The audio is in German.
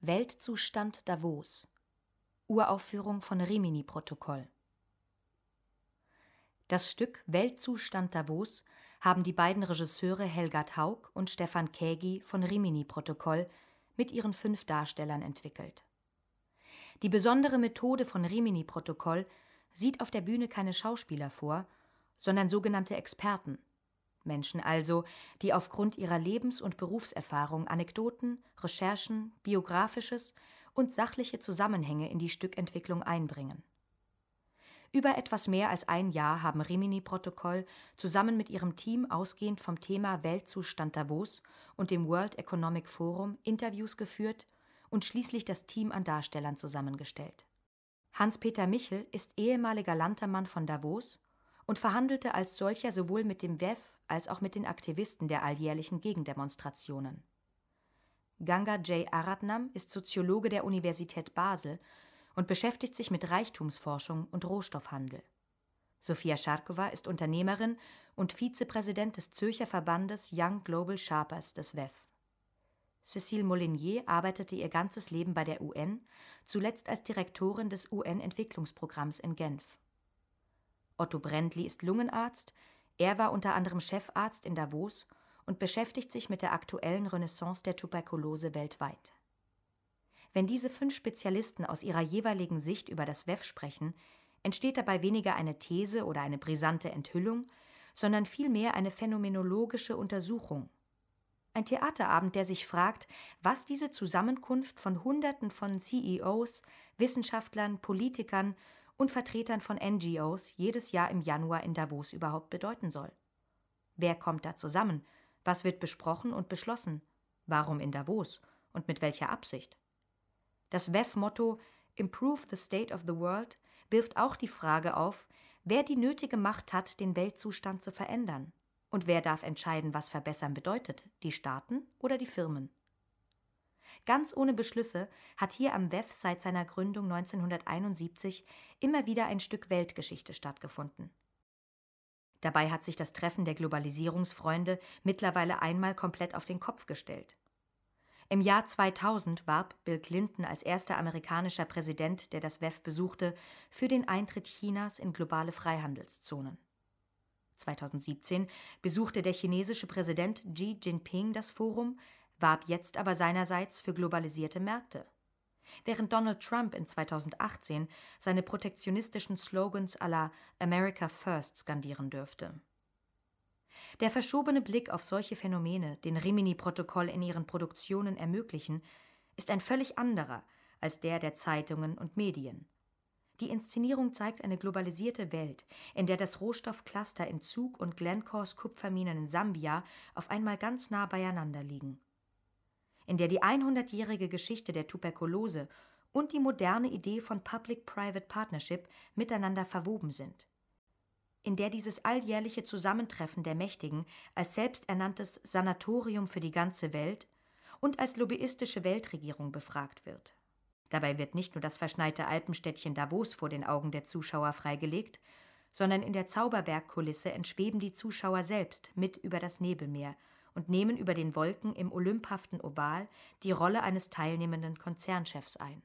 Weltzustand Davos. Uraufführung von Rimini-Protokoll. Das Stück Weltzustand Davos haben die beiden Regisseure Helga Taug und Stefan Kägi von Rimini-Protokoll mit ihren fünf Darstellern entwickelt. Die besondere Methode von Rimini-Protokoll sieht auf der Bühne keine Schauspieler vor, sondern sogenannte Experten Menschen also, die aufgrund ihrer Lebens- und Berufserfahrung Anekdoten, Recherchen, biografisches und sachliche Zusammenhänge in die Stückentwicklung einbringen. Über etwas mehr als ein Jahr haben Rimini Protokoll zusammen mit ihrem Team ausgehend vom Thema Weltzustand Davos und dem World Economic Forum Interviews geführt und schließlich das Team an Darstellern zusammengestellt. Hans-Peter Michel ist ehemaliger Lantermann von Davos und verhandelte als solcher sowohl mit dem WEF als auch mit den Aktivisten der alljährlichen Gegendemonstrationen. Ganga J. Aratnam ist Soziologe der Universität Basel und beschäftigt sich mit Reichtumsforschung und Rohstoffhandel. Sofia Scharkova ist Unternehmerin und Vizepräsident des Zürcher Verbandes Young Global Sharpers des WEF. Cécile Molinier arbeitete ihr ganzes Leben bei der UN, zuletzt als Direktorin des UN-Entwicklungsprogramms in Genf Otto Brändli ist Lungenarzt, er war unter anderem Chefarzt in Davos und beschäftigt sich mit der aktuellen Renaissance der Tuberkulose weltweit. Wenn diese fünf Spezialisten aus ihrer jeweiligen Sicht über das WEF sprechen, entsteht dabei weniger eine These oder eine brisante Enthüllung, sondern vielmehr eine phänomenologische Untersuchung. Ein Theaterabend, der sich fragt, was diese Zusammenkunft von Hunderten von CEOs, Wissenschaftlern, Politikern und Vertretern von NGOs jedes Jahr im Januar in Davos überhaupt bedeuten soll. Wer kommt da zusammen? Was wird besprochen und beschlossen? Warum in Davos und mit welcher Absicht? Das WEF-Motto Improve the State of the World wirft auch die Frage auf, wer die nötige Macht hat, den Weltzustand zu verändern. Und wer darf entscheiden, was verbessern bedeutet, die Staaten oder die Firmen? ganz ohne Beschlüsse, hat hier am WEF seit seiner Gründung 1971 immer wieder ein Stück Weltgeschichte stattgefunden. Dabei hat sich das Treffen der Globalisierungsfreunde mittlerweile einmal komplett auf den Kopf gestellt. Im Jahr 2000 warb Bill Clinton als erster amerikanischer Präsident, der das WEF besuchte, für den Eintritt Chinas in globale Freihandelszonen. 2017 besuchte der chinesische Präsident Xi Jinping das Forum, warb jetzt aber seinerseits für globalisierte Märkte. Während Donald Trump in 2018 seine protektionistischen Slogans aller America First skandieren dürfte. Der verschobene Blick auf solche Phänomene, den Rimini-Protokoll in ihren Produktionen ermöglichen, ist ein völlig anderer als der der Zeitungen und Medien. Die Inszenierung zeigt eine globalisierte Welt, in der das Rohstoffcluster in Zug und Glencores Kupferminen in Sambia auf einmal ganz nah beieinander liegen in der die 100-jährige Geschichte der Tuberkulose und die moderne Idee von Public-Private Partnership miteinander verwoben sind. In der dieses alljährliche Zusammentreffen der Mächtigen als selbsternanntes Sanatorium für die ganze Welt und als lobbyistische Weltregierung befragt wird. Dabei wird nicht nur das verschneite Alpenstädtchen Davos vor den Augen der Zuschauer freigelegt, sondern in der Zauberbergkulisse entschweben die Zuschauer selbst mit über das Nebelmeer und nehmen über den Wolken im olymphaften Oval die Rolle eines teilnehmenden Konzernchefs ein